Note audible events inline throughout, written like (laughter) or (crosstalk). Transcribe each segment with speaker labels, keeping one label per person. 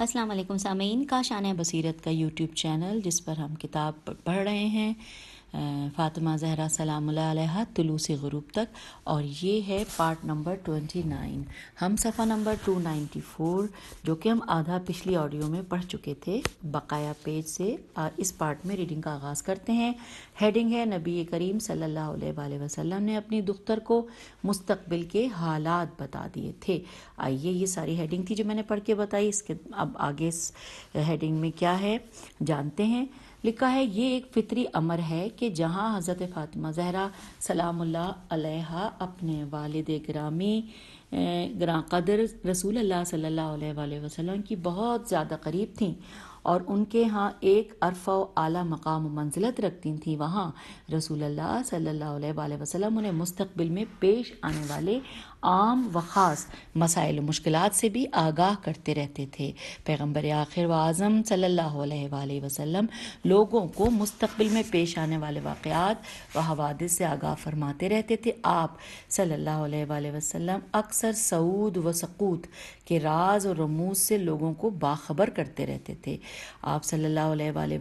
Speaker 1: अस्सलाम वालेकुम सामीन का शान बसीरत का यूट्यूब चैनल जिस पर हम किताब पढ़ रहे हैं फ़ातिमा जहरा सलाम तुलू से तक और ये है पार्ट नंबर ट्वेंटी नाइन हम सफ़ा नंबर टू नाइन्टी फ़ोर जो कि हम आधा पिछली ऑडियो में पढ़ चुके थे बकाया पेज से इस पार्ट में रीडिंग का आगाज़ करते हैं हेडिंग है नबी करीम सल्लल्लाहु अलैहि वसल्लम ने अपनी दुख्तर को मुस्तबिल के हालात बता दिए थे आइए ये सारी हेडिंग थी जो मैंने पढ़ के बताई इसके अब आगे इस हेडिंग में क्या है जानते हैं लिखा है ये एक फितरी अमर है कि जहां हज़रत फ़ातिमा जहरा सलामुल्ला अपने वालद ग्रामी ग्रां कदर रसूल अल्लाह सल्लल्लाहु अलैहि वसल्लम की बहुत ज़्यादा करीब थी और उनके यहाँ एक अरफा आला मकाम मंजिलत रखती थी वहाँ रसूल अल्लाह वसलम उन्हें मुस्तबिल में पेश आने वाले आम व ख़ास मसाइल मुश्किल से भी आगाह करते रहते थे पैगम्बर आखिर व आज़म सल्ला वसम लोगों को मुस्तबिल में पेश आने वाले वाक़ात व हवादिस से आगाह फरमाते रहते थे आप सल्ला वसम अक्सर सऊद व सकूत के राज और रमूज से लोगों को बाखबर करते रहते थे आप सल्ला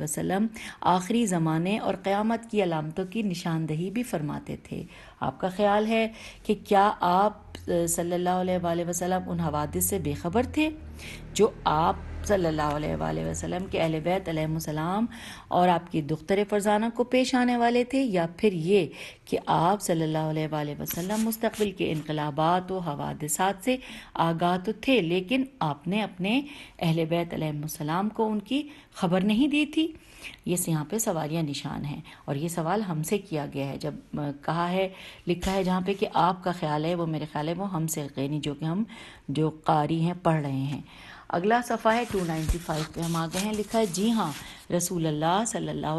Speaker 1: वसलम आखिरी ज़माने और क़्यामत की अलामतों की निशानदही भी फरमाते थे आपका ख्याल है कि क्या आप सल्ला वसलम उन हवादिस से बेखबर थे जो आप सल्ला वसलम के अहल बैत और आपकी दुख्तर फरजाना को पेश आने वाले थे या फिर ये कि आप सल्ला वसलम मुस्तबिल के इनकलाबात व हवादसात से आगाह तो थे लेकिन आपने अपने अहल बैत को उनकी खबर नहीं दी थी ये यहाँ पे सवालिया निशान हैं और ये सवाल हमसे किया गया है जब कहा है लिखा है जहाँ पे कि आपका ख्याल है वो मेरे ख्याल है वो हमसे यानी जो कि हम जो कारी हैं पढ़ रहे हैं अगला सफ़ा है 295 पे हम आ गए हैं लिखा है जी हाँ रसूल सल्ला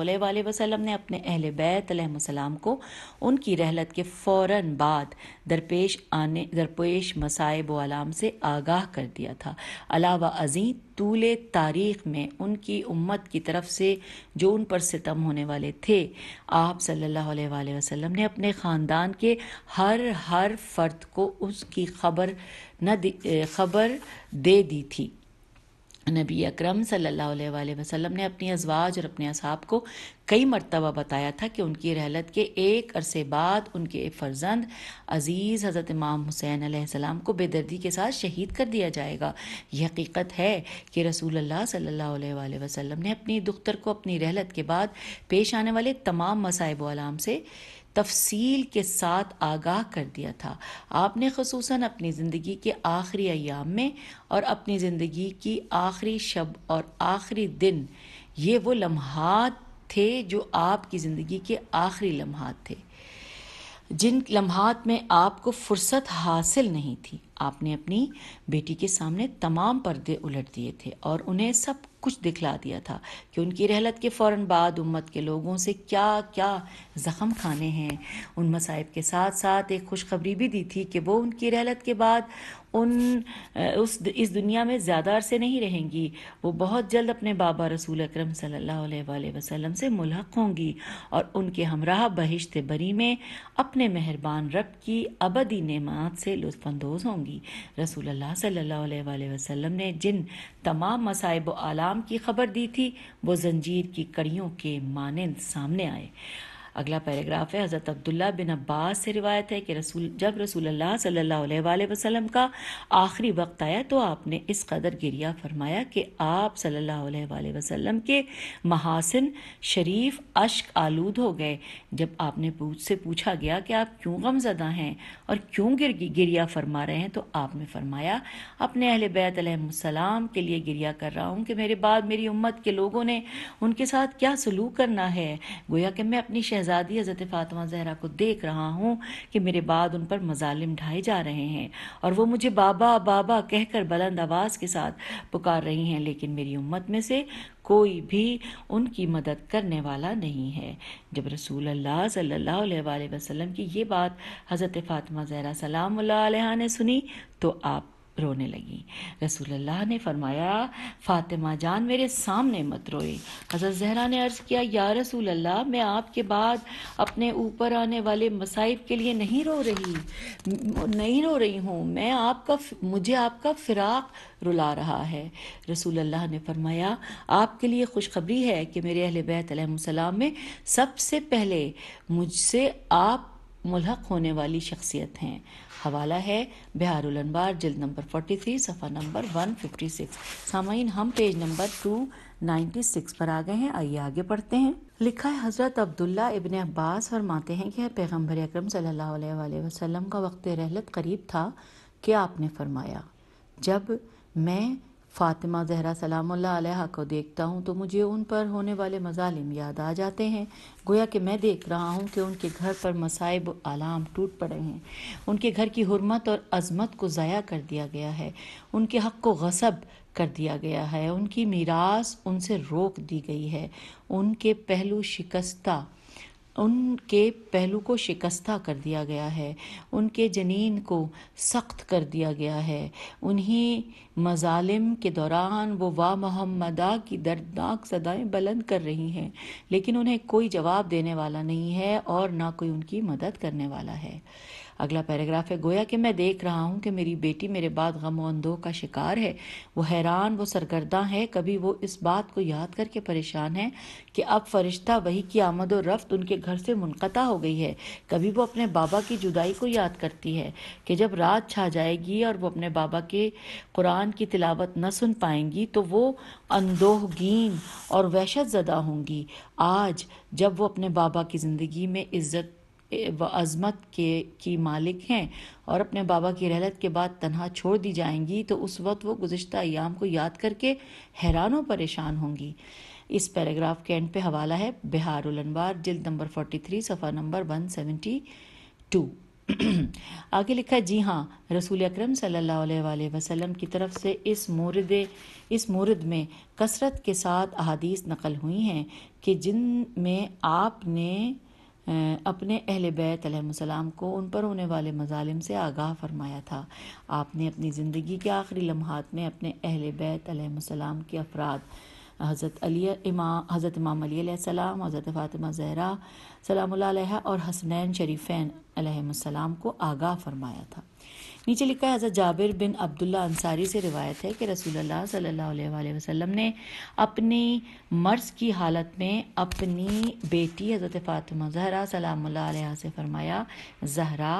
Speaker 1: वसलम ने अपने अहल बैत अलैहिस्सलाम को उनकी रहलत के फ़ौर बाद दरपेश आने दरपेश मसायब आलाम से आगाह कर दिया था अलावा अजी तूल तारीख में उनकी उम्मत की तरफ से जो उन पर सितम होने वाले थे आप सल्ला वसलम ने अपने ख़ानदान के हर हर फर्द को उसकी खबर न खबर दे दी थी नबी अक्रम सल्ला अलैहि ने अपनी अजवाज और अपने असहाब को कई मरतबा बताया था कि उनकी रहलत के एक अरसे बाद उनके फर्जंद अज़ीज़ हज़रत इमाम हुसैन आसमाम को बेदर्दी के साथ शहीद कर दिया जाएगा यह हकीकत है कि रसूल अल्लाह सल्ला अलैहि ने अपनी दुख्तर को अपनी रहलत के बाद पेश आने वाले तमाम मसाइब आलाम से तफसील के साथ आगाह कर दिया था आपने खसूस अपनी ज़िंदगी के आखिरी अयाम में और अपनी ज़िंदगी की आखिरी शब और आखिरी दिन ये वो लम्हा थे जो आपकी ज़िंदगी के आखिरी लम्हात थे जिन लम्हा में आपको फुर्सत हासिल नहीं थी आपने अपनी बेटी के सामने तमाम पर्दे उलट दिए थे और उन्हें सब कुछ दिखला दिया था कि उनकी रहलत के फ़ौर बाद उम्मत के लोगों से क्या क्या ज़ख़म खाने हैं उन मसाइब के साथ साथ एक खुशखबरी भी दी थी कि वो उनकी रहलत के बाद उन उस इस दुनिया में ज़्यादा अरसे नहीं रहेंगी वो बहुत जल्द अपने बाबा रसूल अक्रम सम से मुलहक होंगी और उनके हमराह बहिश्त बरी में अपने मेहरबान रब की अबदी नमात से लुफानंदोज़ होंगी होंगी रसूल सल्लल्लाहु अलैहि ने जिन तमाम मसाइब आलाम की खबर दी थी वो जंजीर की कड़ियों के मानंद सामने आए अगला पैराग्राफ है हज़रत अब्दुल्ला बिन अब्बास से रिवायत है कि रसूल जब रसूल अल्लाह सल्लल्लाहु अलैहि वसल्लम का आखिरी वक्त आया तो आपने इस कदर गिरिया फरमाया कि आप सल्लल्लाहु अलैहि वसल्लम के महासिन शरीफ अश्क आलूद हो गए जब आपने पूछ से पूछा गया कि आप क्यों गमजदा हैं और क्यों गिर गिरिया फरमा रहे हैं तो आपने फरमाया अपने अहल बैतम के लिए गिरिया कर रहा हूँ कि मेरे बाद मेरी उम्मत के लोगों ने उनके साथ क्या सलूक करना है गोया कि मैं अपनी शहजाद आज़ादी हज़रत फ़ातमा जहरा को देख रहा हूँ कि मेरे बाद उन पर मजालिम ढाए जा रहे हैं और वो मुझे बाबा बाबा कहकर बुलंद आवाज़ के साथ पुकार रही हैं लेकिन मेरी उम्मत में से कोई भी उनकी मदद करने वाला नहीं है जब रसूल अल्लाह सल्लल्लाहु अलैहि वसल्लम की ये बात हज़रत फ़ातिमा जहरा सलाम ने सुनी तो आप रोने लगी रसूल अल्लाह ने फरमाया फ़ातिमा जान मेरे सामने मत रोए हज़रत जहरा ने अर्ज़ किया या रसूल अल्लाह मैं आपके बाद अपने ऊपर आने वाले मसाइब के लिए नहीं रो रही नहीं रो रही हूँ मैं आपका मुझे आपका फ़िराक रुला रहा है रसूल अल्लाह ने फरमाया आपके लिए खुशखबरी है कि मेरे अहल बैतम में सबसे पहले मुझसे आप मुलहक होने वाली शख्सियत हैं हवाला है बिहार उलनबार जिल्द नंबर 43 सफ़ा नंबर 156 सामीन हम पेज नंबर 296 पर आ गए हैं आइए आगे पढ़ते हैं लिखा है हज़रत अब्दुल्ला इबन अब्बास फरमाते हैं कि पैगम्बर अक्रम सल्लल्लाहु वसलम का वक्त रहलत करीब था कि आपने फरमाया जब मैं फ़ातिमा जहरा सलाम अल्लाह को देखता हूँ तो मुझे उन पर होने वाले मजालिम याद आ जाते हैं गोया कि मैं देख रहा हूँ कि उनके घर पर मसाइब आलाम टूट पड़े हैं उनके घर की हरमत और अजमत को ज़ाया कर दिया गया है उनके हक़ को गसब कर दिया गया है उनकी मीरास उनसे रोक दी गई है उनके पहलू शिकस्ता उनके पहलू को शिकस्ता कर दिया गया है उनके जनीन को सख्त कर दिया गया है उन्हीं मजालिम के दौरान वो वाह मोहम्मदा की दर्दनाक सदाएं बुलंद कर रही हैं लेकिन उन्हें कोई जवाब देने वाला नहीं है और ना कोई उनकी मदद करने वाला है अगला पैराग्राफ है गोया कि मैं देख रहा हूँ कि मेरी बेटी मेरे बाद गम अंदो का शिकार है वो हैरान वो सरगर्दा है कभी वो इस बात को याद करके परेशान है कि अब फरिश्ता वही की आमद रफ्त उनके घर से मुनक़ा हो गई है कभी वो अपने बाबा की जुदाई को याद करती है कि जब रात छा जाएगी और वो अपने बाबा के कुरान की तिलावत न सुन पाएंगी तो वो अंदोहगीन और वहशत ज़दा होंगी आज जब वो अपने बाबा की ज़िंदगी में इज़्ज़त व अज़मत के की मालिक हैं और अपने बाबा की रहलत के बाद तनहा छोड़ दी जाएंगी तो उस वक्त वो गुज्त अयाम को याद करके हैरान और परेशान होंगी इस पैराग्राफ के एंड पे हवाला है बिहार उलनवार जिल्द नंबर 43 सफ़ा नंबर 172 (clears throat) आगे लिखा है जी हाँ रसूल अक्रम सम की तरफ से इस मुरद इस मुरद में कसरत के साथ अहादीस नकल हुई हैं कि जिन में आपने अपने अहल बैत को उन पर होने वाले मजालिम से आगाह फरमाया था आपने अपनी ज़िंदगी के आखिरी लम्हात में अपने अहल बैत के अफराद हज़रत अली हज़रत इमाम अली सलाम हज़रत फ़ातिमा ज़हरा सलाम और हसनैन शरीफ़ैन सलाम को आगाह फरमाया था नीचे लिखा है हज़रत जाबिर बिन अब्दुल्ला अंसारी से रिवायत है कि रसूलुल्लाह सल्लल्लाहु अलैहि वसल्लम ने अपनी मर्ज़ की हालत में अपनी बेटी हज़रत फ़ातिमा जहरा सलाम से फरमाया जहरा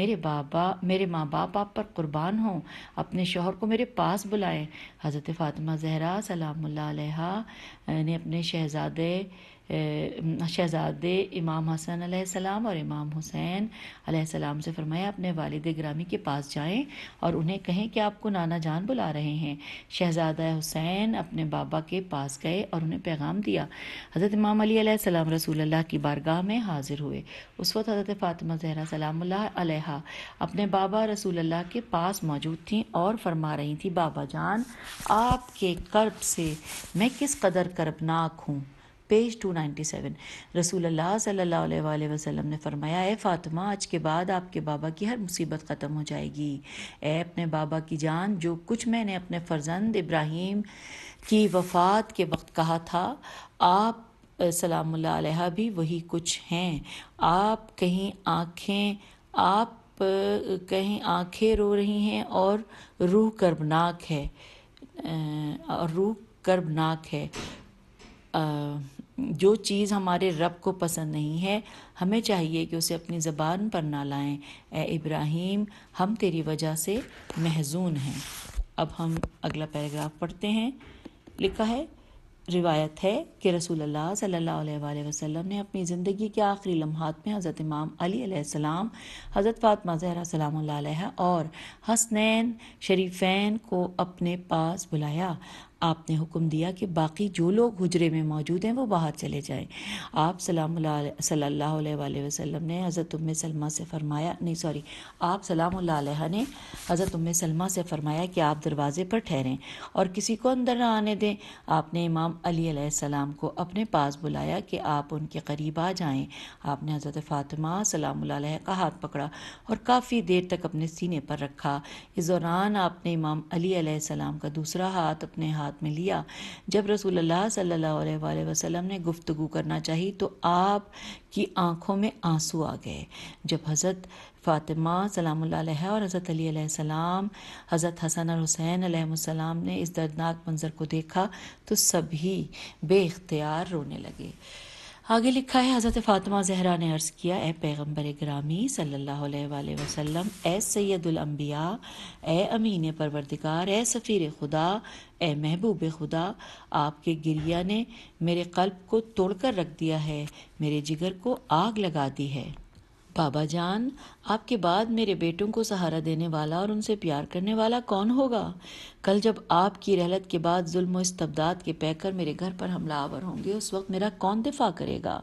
Speaker 1: मेरे बाबा मेरे माँ बाप आप पर कुर्बान हों अपने शोहर को मेरे पास बुलाएं हज़रत फ़ातिमा जहरा सलाम ने अपने शहजादे शहज़ादे इमाम हसन सलाम और इमाम हुसैन सलाम से फरमाया अपने वालिद ग्रामी के पास जाएं और उन्हें कहें कि आपको नाना जान बुला रहे हैं शहज़ादा हुसैन अपने बाबा के पास गए और उन्हें पैगाम दिया हज़रत इमाम अली सलाम रसूल अल्लाह की बारगाह में हाजिर हुए उस वक्त हज़रत फ़ातिमा जहरा सलाम अपने बाबा रसूल अल्लाह के पास मौजूद थी और फरमा रही थी बाबा जान आपके कर्ब से मैं किस कदर कर्बनाक हूँ पेज 297 रसूल अल्लाह सल्लल्लाहु अलैहि वसल्लम ने फरमाया ए फ़ातिमा आज के बाद आपके बाबा की हर मुसीबत ख़त्म हो जाएगी ए अपने बाबा की जान जो कुछ मैंने अपने फ़र्जंद इब्राहीम की वफ़ात के वक्त कहा था आप सलाम भी वही कुछ हैं आप कहीं आँखें आप कहीं आँखें रो रही हैं और रूह कर्बनाक है और रूह कर्बनाक है जो चीज़ हमारे रब को पसंद नहीं है हमें चाहिए कि उसे अपनी ज़बान पर ना लाएं ए इब्राहिम हम तेरी वजह से महजून हैं अब हम अगला पैराग्राफ पढ़ते हैं लिखा है रिवायत है कि रसूल अल्लाह सल्लल्लाहु अलैहि वसल्लम ने अपनी ज़िंदगी के आखिरी लम्हात में हज़रत इमाम अली हज़रत फ़ातमा ज़हरा सलाम और हसनैन शरीफ़ैन को अपने पास बुलाया आपने हुक्म दिया कि बाकी जो लोग हुजरे में मौजूद हैं वो बाहर चले जाएं आप सलाम सल्लल्लाहु अलैहि वसल्लम ने हज़रत उम सलमा से फरमाया नहीं सॉरी आप सलाम ने हज़रत उम सलमा से फरमाया कि आप दरवाज़े पर ठहरें और किसी को अंदर ना आने दें आपने इमाम अली सलाम को अपने पास बुलाया कि आप उनके करीब आ जाएँ आपने हज़रत फ़ातिमा सलाम का हाथ पकड़ा और काफ़ी देर तक अपने सीने पर रखा इस दौरान आपने इमाम अली सलाम का दूसरा हाथ अपने हाथ हाथ में लिया जब रसूल अल्लाह सल्लल्लाहु अलैहि वसल्लम ने गुफ्तु करना चाही तो आप की आंखों में आंसू आ गए जब हज़रत फ़ातिमा सलाम और हज़रत अली सलाम हज़रत हसन और हुसैन सलाम ने इस दर्दनाक मंज़र को देखा तो सभी बेख्तियार रोने लगे आगे लिखा है हज़रत फ़ातिमा जहरा ने अर्ज़ किया ए पैगम्बर ग्रामी सल्ला वसम ए सैदुलम्बिया ए अमीन परवरदिगार ए सफ़ीर खुदा ए महबूब खुदा आपके गिरिया ने मेरे कल्ब को तोड़कर रख दिया है मेरे जिगर को आग लगा दी है बाबा जान आपके बाद मेरे बेटों को सहारा देने वाला और उनसे प्यार करने वाला कौन होगा कल जब आपकी रहलत के बाद जुल्म इस्तबदाद के पैकर मेरे घर पर हमला आवर होंगे उस वक्त मेरा कौन दिफा करेगा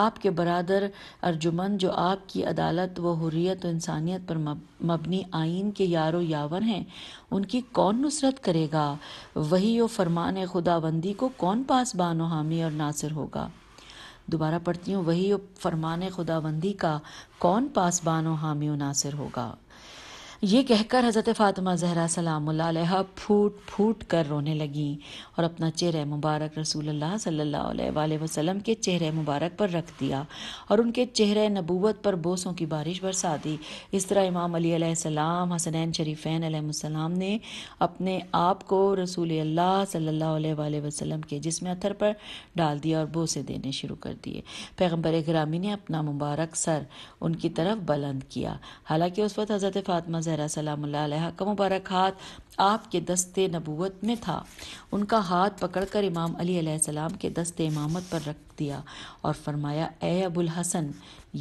Speaker 1: आपके बरदर अर्जुमन जो आपकी अदालत व हुर्रियत व इंसानियत पर मबनी आइन के यारो यावर हैं उनकी कौन नुसरत करेगा वही व फरमान खुदाबंदी को कौन पासबान हामी और नासिर होगा दोबारा पढ़ती हूँ वही फरमान खुदाबंदी का कौन पासबान व हामी नासिर होगा ये कहकर हज़रत फ़ातिमा जहरा सलाम फूट फूट कर रोने लगीं और अपना चेहरा मुबारक रसूल सल्ला वसम के चेहरे मुबारक पर रख दिया और उनके चेहरे नबूवत पर बोसों की बारिश बरसा दी इस तरह इमाम अली सलाम हसनैन शरीफ़ैन सलाम ने अपने आप को रसूल अल्लाह सल्ला वसम के जिसम अथर पर डाल दिया और बोसे देने शुरू कर दिए पैगम्बर ग्रामी ने अपना मुबारक सर उनकी तरफ बुलंद किया हालांकि उस वक्त हज़रत फ़ातिमा जहरा सलाम का मुबारक हाथ आपके दस्ते नबूत में था उनका हाथ पकड़कर इमाम अली सलाम के दस्ते इमामत पर रख दिया और फरमाया ए अबुल हसन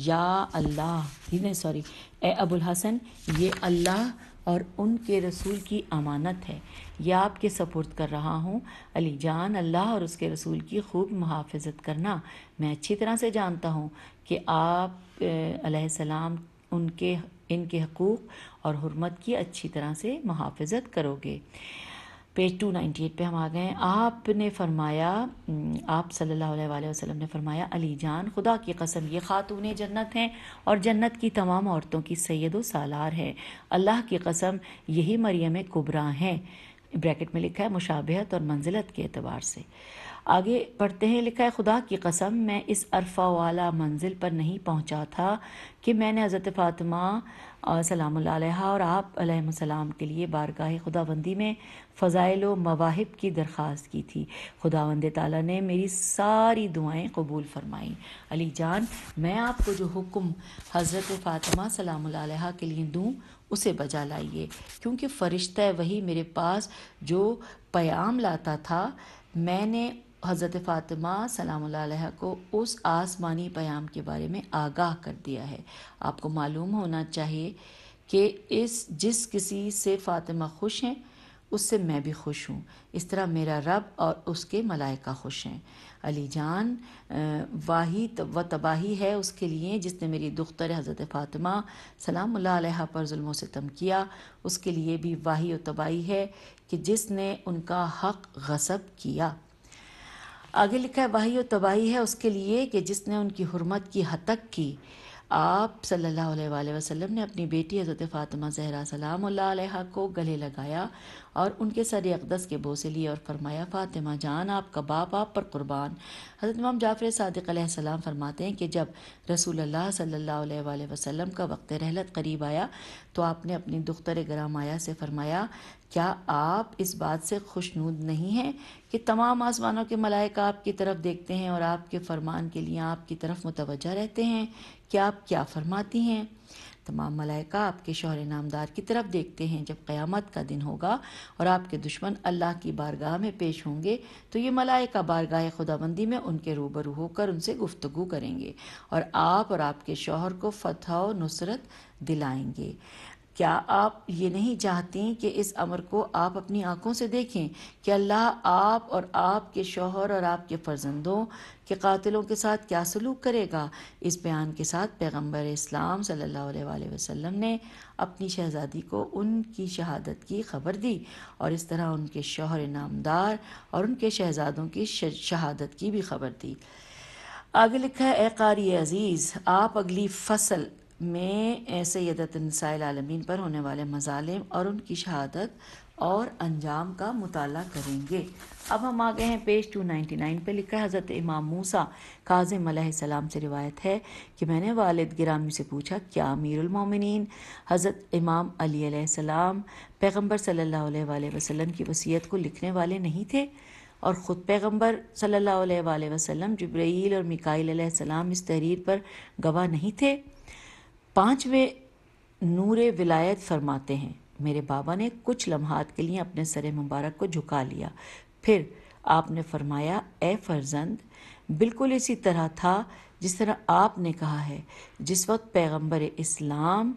Speaker 1: या अल्लाह नहीं सॉरी ए अबुल हसन ये अल्लाह और उनके रसूल की अमानत है यह आपके सपोर्ट कर रहा हूँ अली जान अल्लाह और उसके रसूल की खूब मुहाफ़त करना मैं अच्छी तरह से जानता हूँ कि आप सलाम उनके इनके हकूक़ और हरमत की अच्छी तरह से मुहाफ़त करोगे पेज टू एट पर हम आ गए हैं आपने फरमाया आप सल्ह वसलम ने फरमाया अली जान खुदा की कसम ये खातून जन्नत हैं और जन्नत की तमाम औरतों की सैद व सालार है अल्लाह की कसम यही मरियम कुबरा हैं ब्रैकेट में लिखा है मुशाबहत और मंजिलत के अतबार से आगे पढ़ते हैं लिखा है खुदा की कसम मैं इस अरफा वाला मंजिल पर नहीं पहुंचा था कि मैंने हज़रत फ़ातिमा सलाम और आप सलाम के लिए बारगाह खुदाबंदी में फ़ज़ाइल व मवाहिब की दरख्वास्त की थी खुदा वंद ने मेरी सारी दुआएं कबूल फरमाई अली जान मैं आपको जो हुक्म हज़रत फ़ातिमा सलाम के लिए दूँ उसे बजा लाइए क्योंकि फ़रिश्ता वही मेरे पास जो पयाम लाता था मैंने हज़रत फ़ातिमा सलाम को उस आसमानी प्याम के बारे में आगाह कर दिया है आपको मालूम होना चाहिए कि इस जिस किसी से फ़ातिमा खुश हैं उससे मैं भी खुश हूँ इस तरह मेरा रब और उसके मलाइका खुश हैं अली जान वाही व तबाही है उसके लिए जिसने मेरी दुख्तर हज़रत फ़ातिमा सलाम पर जुल्म सितम किया उसके लिए भी वाही व तबाही है कि जिसने उनका हक गसब किया आगे लिखा है वही तबाही है उसके लिए कि जिसने उनकी हरमत की हतक की आप सल्लल्लाहु अलैहि वसल्लम ने अपनी बेटी हज़रत फ़ातिमा जहरा सलाम को गले लगाया और उनके सर अकदस के बोसे लिए और फरमाया फ़ातिमा जान आपका बाप आप पर कुर्बान हज़रत इमाम जाफ़र सलाम फरमाते हैं कि जब रसूल अल्लाह सल्लल्लाहु अलैहि वसल्लम का वक्त रहलत करीब आया तो आपने अपनी दुख्तर गरामाया से फरमाया क्या आप इस बात से खुशनूद नहीं हैं कि तमाम आसमानों के मलाइक आपकी तरफ देखते हैं और आपके फरमान के लिए आपकी तरफ मुतवजा रहते हैं कि आप क्या फरमाती हैं तमाम मलाइका आपके शोहर नामदार की तरफ देखते हैं जब क़यामत का दिन होगा और आपके दुश्मन अल्लाह की बारगाह में पेश होंगे तो ये मलाइका बारगाह खुदाबंदी में उनके रूबरू होकर उनसे गुफ्तगू करेंगे और आप और आपके शोहर को फतह व नुसरत दिलाएंगे क्या आप ये नहीं चाहती कि इस अमर को आप अपनी आंखों से देखें कि अल्लाह आप और आपके शोहर और आपके फर्जंदों कि कातिलों के साथ क्या सलूक करेगा इस बयान के साथ पैगम्बर इस्लाम अलैहि वसम ने अपनी शहज़ादी को उनकी शहादत की खबर दी और इस तरह उनके शोहर नामदार और उनके शहज़ादों की शहादत की भी खबर दी आगे लिखा है ए कारी अज़ीज़ आप अगली फसल में यदत नसाइल आलमीन पर होने वाले मजालिम और उनकी शहादत और अंजाम का मुताल करेंगे अब हम आ गए हैं पेज 299 पे लिखा है हज़रत इमाम मूसा काजम सलाम से रिवायत है कि मैंने वालद गिरामी से पूछा क्या अमीरमिन हज़रत इमाम अली सलाम पैगम्बर सल्ला वसम की वसीयत को लिखने वाले नहीं थे और ख़ुद पैगम्बर सल्ला वसलम जब्रैल और मिकाइल सलाम इस तहरीर पर गवाह नहीं थे पाँचवें नूर विलायत फरमाते हैं मेरे बाबा ने कुछ लम्हात के लिए अपने सर मुबारक को झुका लिया फिर आपने फरमाया ए फर्जंद बिल्कुल इसी तरह था जिस तरह आपने कहा है जिस वक्त पैगंबर इस्लाम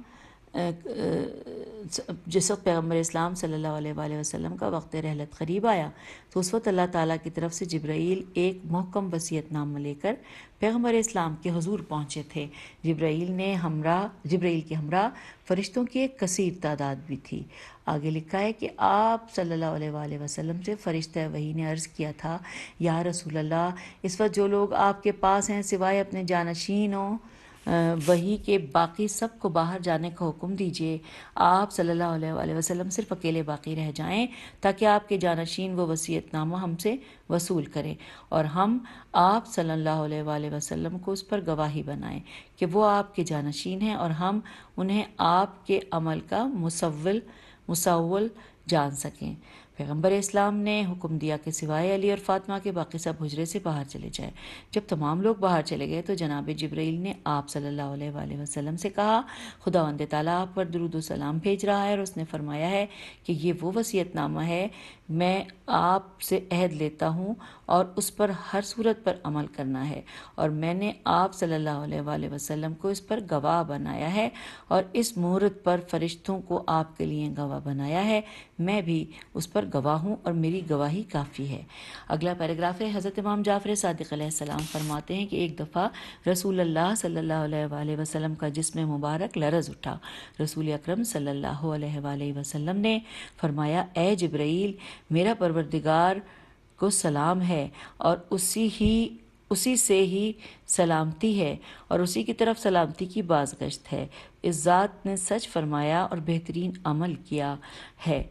Speaker 1: जिस वक्त पैगम्बर इस्लाम सल्लल्लाहु अलैहि वसल्लम का वक्त रहलत करीब आया तो उस वक्त अल्लाह ताला की तरफ से जब्राइल एक महकम वसीयतनामा लेकर पैगम्बर इस्लाम के हजूर पहुँचे थे जब्राइल ने हमरा जब्राइल के हमरा फरिश्तों की एक कसीर तादाद भी थी आगे लिखा है कि आप सल्लल्लाहु अलैहि वसल्लम से फ़रिश्ता वही ने अर्ज़ किया था या रसूल अल्लाह इस वक्त जो लोग आपके पास हैं सिवाय अपने जानशीनों वही के बाकी सब को बाहर जाने का हुक्म दीजिए आप सल्लल्लाहु अलैहि वसल्लम सिर्फ अकेले बाकी रह जाएं ताकि आपके जानशीन वो वसीयतनामा हमसे वसूल करें और हम आप सल्लल्लाहु अलैहि वसल्लम को उस पर गवाही बनाएं कि वो आपके जानशीन हैं और हम उन्हें आपके अमल का मुसवल मुसवल जान सकें पैगम्बर इस्लाम ने हुक्म दिया कि सिवाय अली और फातिमा के बाकी सब हजरे से बाहर चले जाए जब तमाम लोग बाहर चले गए तो जनाब जब्रैल ने आप सल्ला वसलम से कहा खुदा वंद तला आप पर दरुद भेज रहा है और उसने फरमाया है कि ये वो वसीयतनामा है मैं आपसे अहद लेता हूँ और उस पर हर सूरत पर अमल करना है और मैंने आप सल्लल्लाहु अलैहि वसल्लम को इस पर गवाह बनाया है और इस मुहूर्त पर फरिश्तों को आपके लिए गवाह बनाया है मैं भी उस पर गवाह हूँ और मेरी गवाही काफ़ी है अगला पैराग्राफ है हज़रत इमाम जाफ़र सदक़्लाम फरमाते हैं कि एक दफ़ा रसूल अल्लाह सल्लल्लाहु अलैहि वसल्लम का जिसम मुबारक लरज उठा रसूल अक्रम सल्लल्लाहु अलैहि वसल्लम ने फरमाया ए जब्राइल मेरा परवरदिगार को सलाम है और उसी ही उसी से ही सलामती है और उसी की तरफ सलामती की बाजगश्त है इस ज़ात ने सच फरमाया और बेहतरीन अमल किया है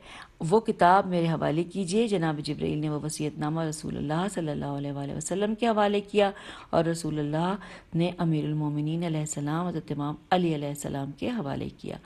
Speaker 1: वो किताब मेरे हवाले कीजिए जनाब जब्रैल ने वो वसीयतनामा रसूल सल्लल्लाहु अलैहि वसल्लम के हवाले किया और रसूल ने अमीरमिन तमाम अली के हवाले किया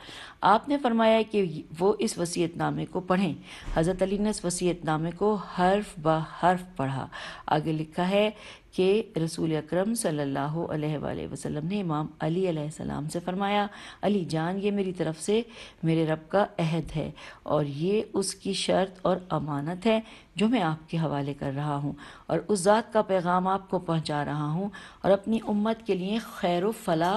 Speaker 1: आपने फरमाया कि वो इस वसीयतनामे को पढ़ें हज़रत अली ने इस वसीयतनामे को हर्फ ब हर्फ पढ़ा आगे लिखा है कि रसूल अकरम सल्लल्लाहु अलैहि वसल्लम ने इमाम अली अलैहिस्सलाम से फ़रमाया अली जान ये मेरी तरफ से मेरे रब का अहद है और ये उसकी शर्त और अमानत है जो मैं आपके हवाले कर रहा हूँ और उस ज़ात का पैगाम आपको पहुँचा रहा हूँ और अपनी उम्मत के लिए खैर फला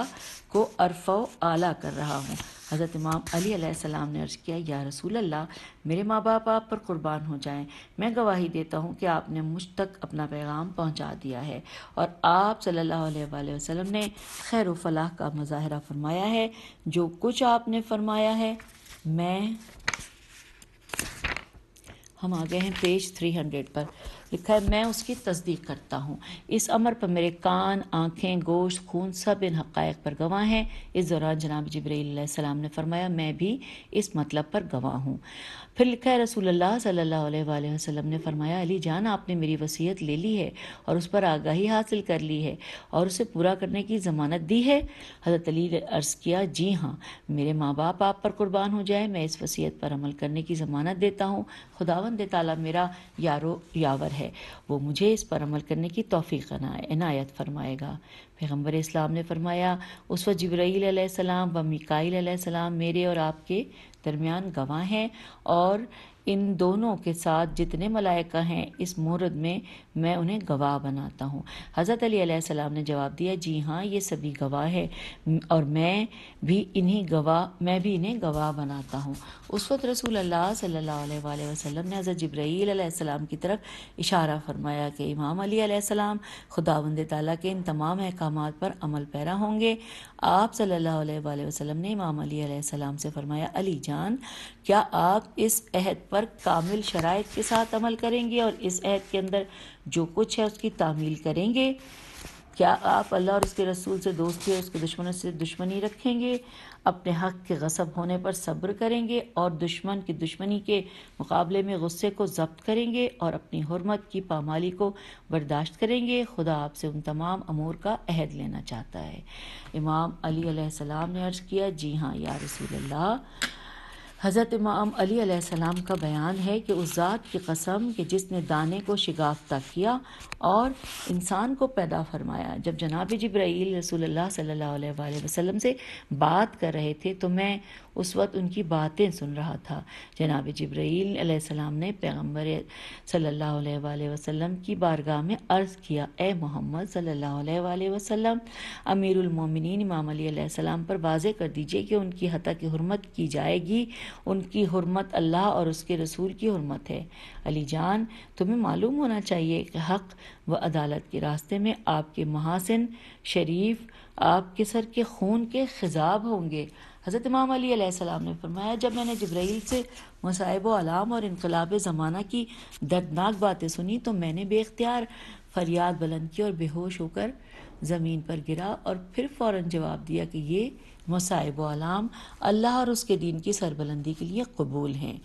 Speaker 1: को अरफ़ आला कर रहा हूँ हज़रत इमाम अली अलैहिस्सलाम ने अर्ज़ किया या रसूल अल्लाह मेरे माँ बाप आप पर कुर्बान हो जाएं मैं गवाही देता हूँ कि आपने मुझ तक अपना पैगाम पहुँचा दिया है और आप सल्लल्लाहु अलैहि वसल्लम ने खैर फलाह का मुजाहरा फरमाया है जो कुछ आपने फरमाया है मैं हम आ गए हैं पेज थ्री हंड्रेड पर लिखा है मैं उसकी तस्दीक करता हूँ इस अमर पर मेरे कान आँखें गोश्त खून सब इन हक़ पर गवाह हैं इस दौरान जनाब जबराम ने फरमाया मैं भी इस मतलब पर गवाह हूँ फिर लिखा है रसूल सल्लल्लाहु ने फरमाया अली जान आपने मेरी वसीयत ले ली है और उस पर आगाही हासिल कर ली है और उसे पूरा करने की ज़मानत दी है हज़रत अली ने अर्ज़ किया जी हाँ मेरे माँ बाप आप पर कुर्बान हो जाए मैं इस वसीयत पर अमल करने की ज़मानत देता हूँ खुदावंद ताला मेरा यारो यावर है है वो मुझे इस पर अमल करने की तोफ़ी इनायत फरमाएगा पैगम्बर इस्लाम ने फरमाया उस वक्त जबरील व मिकाईल मेरे और आपके दरमियान गवाह हैं और इन दोनों के साथ जितने मलाइका हैं इस मुहूर्त में मैं उन्हें गवाह बनाता हूँ हज़रत अलीसम ने जवाब दिया जी हाँ ये सभी गवाह है और मैं भी इन्हीं गवाह मैं भी इन्हें गवाह बनाता हूँ उस वक्त रसूल अल्लाह सल्ला वसलम ने हज़रत जब्राईसम की तरफ इशारा फरमाया कि इमाम अलीसम खुदाबंद ताली के इन तमाम अहकाम पर अमल पैरा होंगे आप सल्ला वसलम ने इमाम अलीसम से फरमाया अली जान क्या आप इस अहद पर पर कामिल शराय के साथ अमल करेंगे और इस ऐद के अंदर जो कुछ है उसकी तामील करेंगे क्या आप अल्लाह और उसके रसूल से दोस्ती और उसके दुश्मनों से दुश्मनी रखेंगे अपने हक के गसब होने पर सब्र करेंगे और दुश्मन की दुश्मनी के मुकाबले में गुस्से को जब्त करेंगे और अपनी हरमत की पामाली को बर्दाश्त करेंगे खुदा आपसे उन तमाम अमूर का अहद लेना चाहता है इमाम अली सलाम ने अर्ज़ किया जी हाँ या रसूल अल्लाह हज़रत इमाम अली का बयान है कि उस ज़ात की कसम कि जिसने दाने को शिगाफ्ता किया और इंसान को पैदा फरमाया जब जनाब जब्राईल रसूल सल्ला वसम से बात कर रहे थे तो मैं उस वक्त उनकी बातें सुन रहा था जनाब जब्राईल सलाम ने पैगम्बर सल्ला वसलम की बारगाह में अर्ज़ किया ए मोहम्मद सल्ला वसम अमीरमिन इमाम सलाम पर वाजे कर दीजिए कि उनकी हता की हरमत की जाएगी उनकी हरमत अल्लाह और उसके रसूल की हरमत है अली जान तुम्हें मालूम होना चाहिए कि हक व अदालत के रास्ते में आपके महासिन शरीफ आपके सर के खून के खिजाब होंगे हज़रत इमाम अलीसम ने फरमाया जब मैंने जब्राइल से मसाइब आलाम और इनकलाब ज़माना की दर्दनाक बातें सुनी तो मैंने बेख्तियार फरियाद बुलंद की और बेहोश होकर ज़मीन पर गिरा और फिर फ़ौर जवाब दिया कि ये मसाइब आलाम अल्लाह और उसके दीन की सरबलंदी के लिए कबूल हैं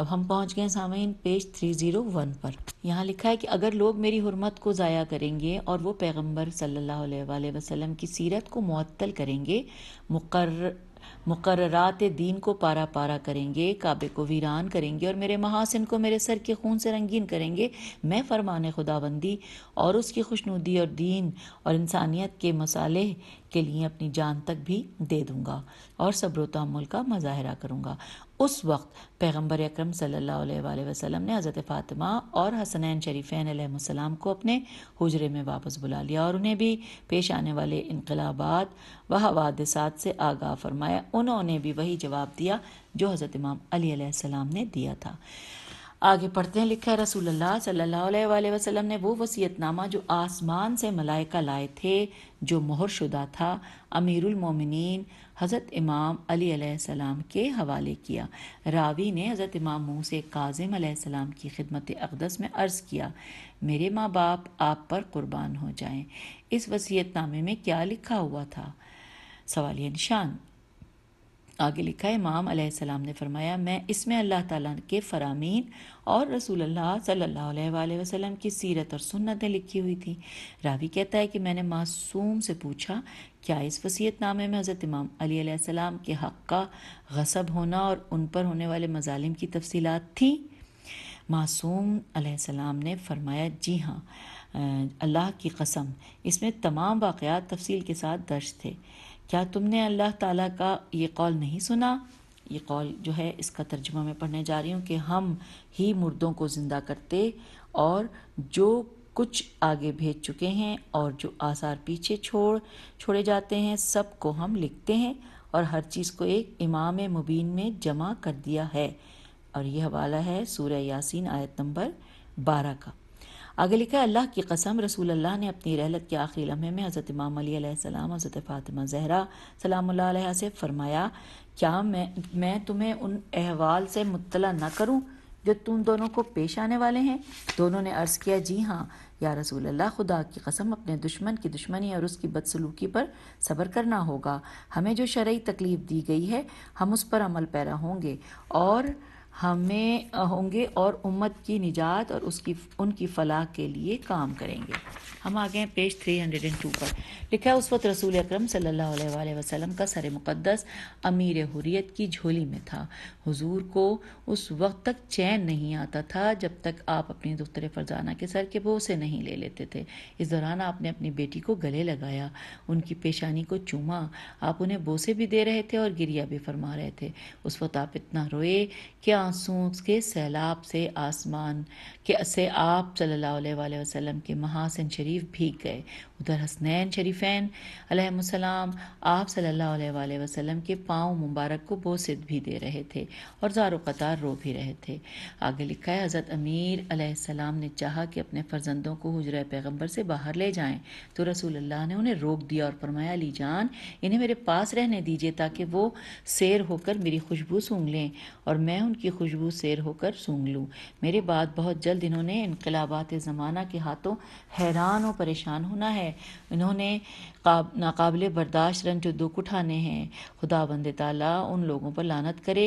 Speaker 1: अब हम पहुंच गए सामीन पेज 301 पर यहाँ लिखा है कि अगर लोग मेरी हरमत को ज़ाया करेंगे और वो पैगंबर सल्लल्लाहु अलैहि वसल्लम की सीरत को मअतल करेंगे मुकर मुकर्रात दीन को पारा पारा करेंगे काबे को वीरान करेंगे और मेरे महासिन को मेरे सर के खून से रंगीन करेंगे मैं फरमान खुदाबंदी और उसकी खुशनुदी और दीन और इंसानियत के मसाले के लिए अपनी जान तक भी दे दूंगा और सब्र तमुल का मज़ाहरा करूंगा उस वक्त पैगम्बर अक्रम सल्ला वसलम ने हज़रत फ़ातिमा और हसनैन शरीफ़ैन को अपने हजरे में वापस बुला लिया और उन्हें भी पेश आने वाले इनकलाबाद व हवादसात से आगाह फरमाया उन्होंने भी वही जवाब दिया जो हज़रत इमाम अली ने दिया था आगे पढ़ते हैं लिखा है रसूल अल्लाह ने वो वसीयतनामा जो आसमान से मलाइका लाए थे जो मोहरशुदा था अमीरुल मोमिनीन हज़रत इमाम अली अलैहिस्सलाम के हवाले किया रावी ने हज़रत इमाम मूसे काजिम अलैहिस्सलाम की खिदमत अकदस में अर्ज़ किया मेरे माँ बाप आप पर कुर्बान हो जाएं इस वसीयतनामे में क्या लिखा हुआ था सवालिया निशान आगे लिखा है इमाम अलैहिस्सलाम ने फरमाया मैं इसमें अल्लाह ताला के फ़रामीन और रसूल अल्लाह अलैहि वसम की सीरत और सुन्नतें लिखी हुई थी रावी कहता है कि मैंने मासूम से पूछा क्या इस वसीयत नामे में हज़रत इमाम अली अलैहिस्सलाम के हक़ का गसब होना और उन पर होने वाले मजालिम की तफसीलात थी मासूम अलैहिस्सलाम ने फरमाया जी हाँ अल्लाह की कसम इसमें तमाम वाक़ात तफसील के साथ दर्ज थे क्या तुमने अल्लाह ताला का ये कौल नहीं सुना ये कौल जो है इसका तर्जुमा मैं पढ़ने जा रही हूँ कि हम ही मुर्दों को ज़िंदा करते और जो कुछ आगे भेज चुके हैं और जो आसार पीछे छोड़ छोड़े जाते हैं सब को हम लिखते हैं और हर चीज़ को एक इमाम मुबीन में जमा कर दिया है और यह हवाला है सूर्य यासीन आयत नंबर बारह का आगे लिखा है अल्लाह की कसम रसूल अल्लाह ने अपनी रहलत के आखिरी लम्हे में हज़रत इमाम सलाम हज़रत फ़ातिमा जहरा सलाम से फ़रमाया क्या मैं मैं तुम्हें उन अहवाल से मुतला न करूँ जो तुम दोनों को पेश आने वाले हैं दोनों ने अर्ज़ किया जी हाँ या रसूल अल्लाह खुदा की कसम अपने दुश्मन की दुश्मनी और उसकी बदसलूकी पर सब्र करना होगा हमें जो शरय तकलीफ़ दी गई है हम उस पर अमल पैरा होंगे और हमें होंगे और उम्मत की निजात और उसकी उनकी फलाह के लिए काम करेंगे हम आ गए पेज 302 पर लिखा है उस वक्त रसूल अक्रम सल्लल्लाहु वसलम का सर मुक़दस अमीर हुरियत की झोली में था हुजूर को उस वक्त तक चैन नहीं आता था जब तक आप अपनी दुख्तर फरजाना के सर के बोसे नहीं ले लेते थे इस दौरान आपने अपनी बेटी को गले लगाया उनकी पेशानी को चूमा आप उन्हें बोसे भी दे रहे थे और गिरिया भी फरमा रहे थे उस वक्त आप इतना रोए कि आंसुओं के सैलाब से आसमान के से आप सल्लल्लाहु अलैहि वसल्लम के महासन शरीफ भीग गए उधर हसनैन शरीफैन अलहमसलम आप सल्लल्लाहु अलैहि वसल्लम के पाँव मुबारक को बोसित भी दे रहे थे और ज़ार कतार रो भी रहे थे आगे लिखा है हज़रत अमीर अलैहिस्सलाम ने चाहा कि अपने फर्जंदों को हजर पैगम्बर से बाहर ले जाएं तो रसूल अल्लाह ने उन्हें रोक दिया और फरमाया ली जान इन्हें मेरे पास रहने दीजिए ताकि वो सैर होकर मेरी खुशबू सूंघ लें और मैं उनकी खुशबू सैर होकर सूंघ लूँ मेरे बाद बहुत जल्द इन्होंने इनकलाबात ज़माना के हाथों हैरान और परेशान होना है है उन्होंने काब नाकबिल बर्दाश्त दुख उठाने हैं खुदा बंद ताला उन लोगों पर लानत करे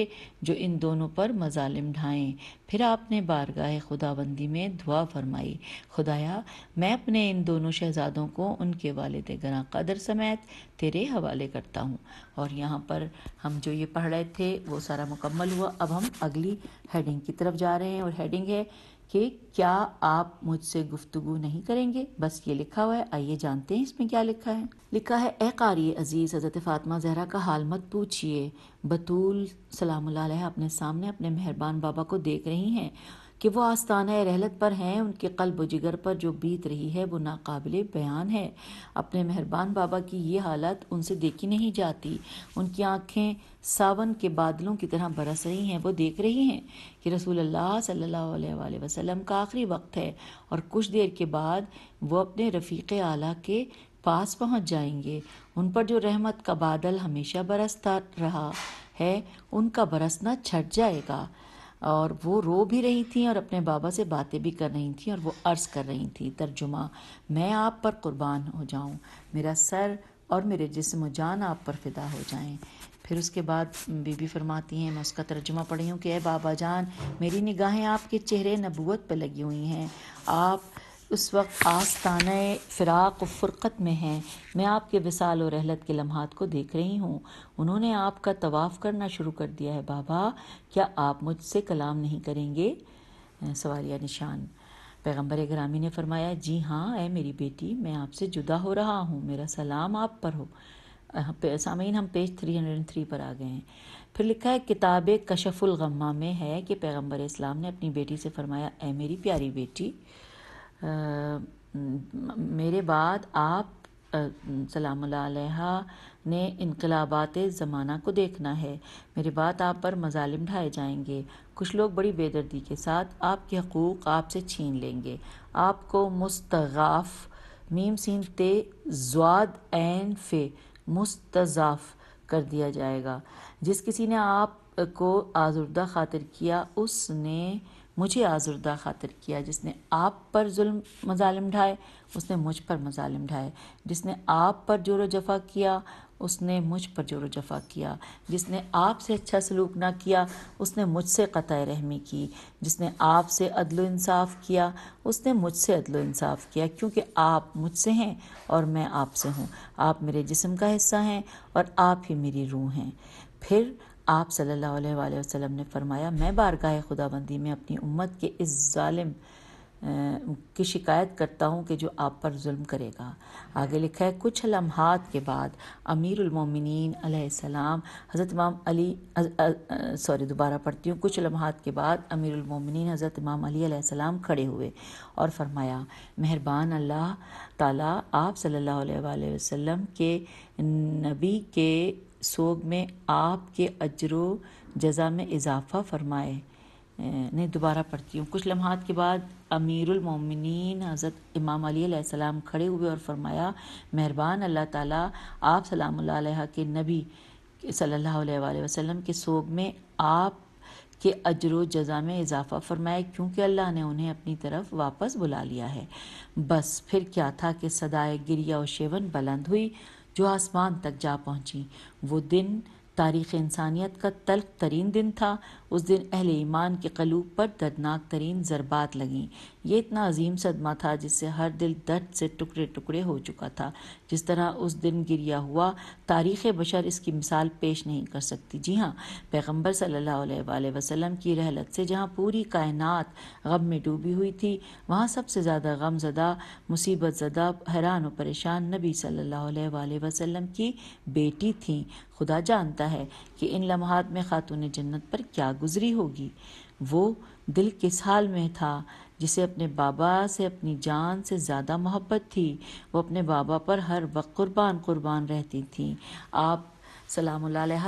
Speaker 1: जो इन दोनों पर मजालिम ढाएं फिर आपने बारगाह खुदाबंदी में दुआ फरमाई खुदाया मैं अपने इन दोनों शहजादों को उनके वालद गना कदर समेत तेरे हवाले करता हूँ और यहाँ पर हम जो ये पढ़ रहे थे वो सारा मुकम्मल हुआ अब हम अगली हेडिंग की तरफ जा रहे हैं और हेडिंग है कि क्या आप मुझसे गुफ्तगु नहीं करेंगे बस ये लिखा हुआ है आइए जानते हैं इसमें क्या लिखा है लिखा है ए कारी अजीज़ हज़रत फातमा जहरा का हाल मत पूछिए बतूल सलाम अपने सामने अपने मेहरबान बाबा को देख रही हैं कि वो है रहलत पर हैं उनके कल्ब जिगर पर जो बीत रही है वो नाकबिल बयान है अपने मेहरबान बाबा की ये हालत उनसे देखी नहीं जाती उनकी आँखें सावन के बादलों की तरह बरस रही हैं वो देख रही हैं कि रसूल अल्लाह सल्लल्लाहु अलैहि वसल्लम का आखिरी वक्त है और कुछ देर के बाद वो अपने रफ़ीक आला के पास पहुंच जाएंगे उन पर जो रहमत का बादल हमेशा बरसता रहा है उनका बरसना छट जाएगा और वो रो भी रही थी और अपने बाबा से बातें भी कर रही थी और वो अर्ज़ कर रही थी तर्जुमा मैं आप पर कुर्बान हो जाऊँ मेरा सर और मेरे जिसम जान आप पर फिदा हो जाएँ फिर उसके बाद बीबी फरमाती हैं मैं उसका तर्जुमा पढ़ी हूँ कि ए बाबा जान मेरी निगाहें आपके चेहरे नबूत पर लगी हुई हैं आप उस वक्त आस्तान फ़िराक व फ़ुरक़त में हैं मैं आपके विसाल और रहलत के लम्हात को देख रही हूँ उन्होंने आपका तवाफ़ करना शुरू कर दिया है बाबा क्या आप मुझसे कलाम नहीं करेंगे सवालिया निशान पैगंबर ग्रामी ने फरमाया जी हाँ ए मेरी बेटी मैं आपसे जुदा हो रहा हूँ मेरा सलाम आप पर हो सामीन हम पेज 303 पर आ गए हैं फिर लिखा है किताब कशफुल गम्मा में है कि पैगंबर इस्लाम ने अपनी बेटी से फरमाया ए मेरी प्यारी बेटी मेरे बाद आप सलाम ने इनकलाबात ज़माना को देखना है मेरे बाद आप पर मजालिम ढाए जाएंगे कुछ लोग बड़ी बेदर्दी के साथ आपके हकूक़ आपसे छीन लेंगे आपको मुस्तगाफ मीम सीन ते जवाद एन फे मुस्तजाफ कर दिया जाएगा जिस किसी ने आप को आज़ुर्दा खातिर किया उसने मुझे आज़ुर्दा खातिर किया जिसने आप पर जुल्म मजालम ढाए उसने मुझ पर मजालम ढाए जिसने आप पर जोर जफ़ा किया उसने मुझ पर जोर जफ़ा किया जिसने आपसे अच्छा सलूक ना किया उसने मुझसे क़त रहमी की जिसने आपसे अदल इंसाफ़ किया उसने मुझसे अदल इंसाफ़ किया क्योंकि आप मुझसे हैं और मैं आपसे हूँ आप मेरे जिस्म का हिस्सा हैं और आप ही मेरी रूह हैं फिर आप सल्लल्लाहु अलैहि वसल्लम ने फरमाया मैं बारगाह खुदाबंदी में अपनी उम्मत के इस जालिम की शिकायत करता हूँ कि जो आप पर जुल्म करेगा आगे लिखा है कुछ लम्हात के बाद अमीरमिन सलाम हज़रत इमाम अली सॉरी दोबारा पढ़ती हूँ कुछ लम्हात के बाद अमीरमिन हज़रत इमाम अली सलाम खड़े हुए और फरमाया मेहरबान अल्लाह ताला आप सल्लल्लाहु अलैहि वसल्लम के नबी के सोग में आपके अजरो जजा में इजाफ़ा फरमाए नहीं दोबारा पढ़ती हूँ कुछ लम्हात के बाद अमीरमिन हज़रत इमाम अलीसम खड़े हुए और फरमाया मेहरबान अल्लाह ताला आप सलाम के नबी सल्लल्लाहु अलैहि वसल्लम के सोग में आप के अजर जजा में इजाफ़ा फरमाए क्योंकि अल्लाह ने उन्हें अपनी तरफ वापस बुला लिया है बस फिर क्या था कि सदाए गिरिया और शेवन बुलंद हुई जो आसमान तक जा पहुंची वो दिन तारीख़ इंसानियत का तल्ख तरीन दिन था उस दिन अहल ईमान के कलूब पर दर्दनाक तरीन ज़रबात लगें यह इतना अजीम सदमा था जिससे हर दिल दर्द से टुकड़े टुकड़े हो चुका था जिस तरह उस दिन गिरिया हुआ तारीख़ बशर इसकी मिसाल पेश नहीं कर सकती जी हाँ पैगम्बर सल्ला वसलम की रहलत से जहाँ पूरी कायनत गम में डूबी हुई थी वहाँ सबसे ज़्यादा गम ज़दा मुसीबत ज़दा हैरान व परेशान नबी सल्ला वसलम की बेटी थी खुदा जानता है कि इन लम्हात में खातून जन्नत पर क्या गुजरी होगी वो दिल किस हाल में था जिसे अपने बाबा से अपनी जान से ज़्यादा मोहब्बत थी वो अपने बाबा पर हर वक्त कुर्बान कुर्बान रहती थी आप सलाम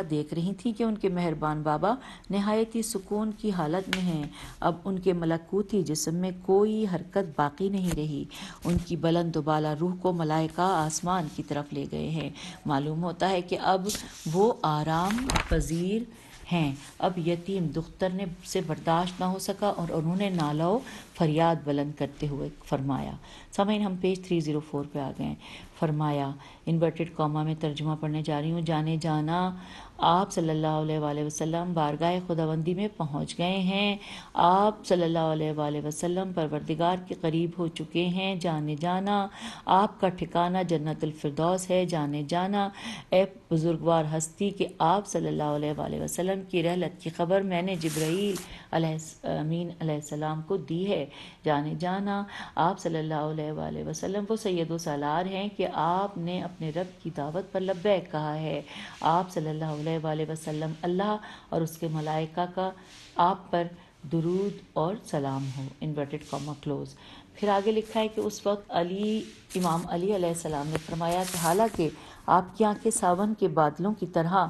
Speaker 1: देख रही थी कि उनके मेहरबान बाबा नहायत ही सुकून की हालत में हैं अब उनके मलकूती जिसम में कोई हरकत बाकी नहीं रही उनकी बलंद बाला रूह को मलाइका आसमान की तरफ ले गए हैं मालूम होता है कि अब वो आराम पजीर हैं अब यतीम दुख्तर ने से बर्दाश्त ना हो सका और उन्होंने नालाओ फरियाद बुलंद करते हुए फरमाया समय हम पेज थ्री ज़ीरो फोर पर आ गए फरमाया इन्वर्टेड कॉमा में तर्जुमा पढ़ने जा रही हूँ जाने जाना आप सल्लल्लाहु अलैहि वसल्लम बारगाह खुदाबंदी में पहुंच गए हैं आप सल्लल्लाहु अलैहि वसल्लम परवरदिगार के करीब हो चुके हैं जाने जाना आपका ठिकाना जन्नतफरदौस है जाने जाना ए बुज़ुर्गवार हस्ती के आप सल्लल्लाहु अलैहि वसल्लम की रहलत की खबर मैंने जब्राईल अमीन सलाम को दी है जाने जाना आप सल्लल्लाहु अलैहि वसल्लम वो सैद सालार हैं कि आपने अपने रब की दावत पर लब्बैक कहा है आप सल्लल्लाहु वसल्लम अल्लाह और उसके मलाइका का आप पर दरूद और सलाम हो इन्वर्टेड कॉमा क्लोज फिर आगे लिखा है कि उस वक्त अली इमाम अली सलाम ने फरमाया कि हालांकि आपकी आंखें सावन के बादलों की तरह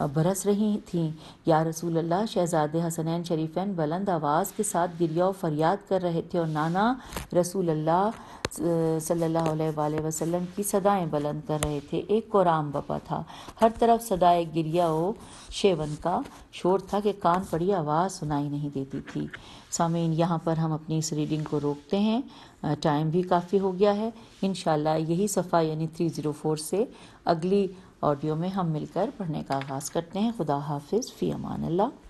Speaker 1: बरस रही थीं या रसूल अल्लाह शहजादे हसनैन शरीफैन बुलंद आवाज़ के साथ गिरिया और फरियाद कर रहे थे और नाना रसूल अल्लाह सल्ला वसलम की सदाएं बुलंद कर रहे थे एक कोराम बपा था हर तरफ सदाए गिरिया और शेवन का शोर था कि कान पड़ी आवाज़ सुनाई नहीं देती थी सामीन यहाँ पर हम अपनी इस रीडिंग को रोकते हैं टाइम भी काफ़ी हो गया है इन यही सफ़ा यानी थ्री ज़ीरो फोर से अगली ऑडियो में हम मिलकर पढ़ने का आगाज़ करते हैं खुदा हाफिज़ फ़ी अमान अल्लाह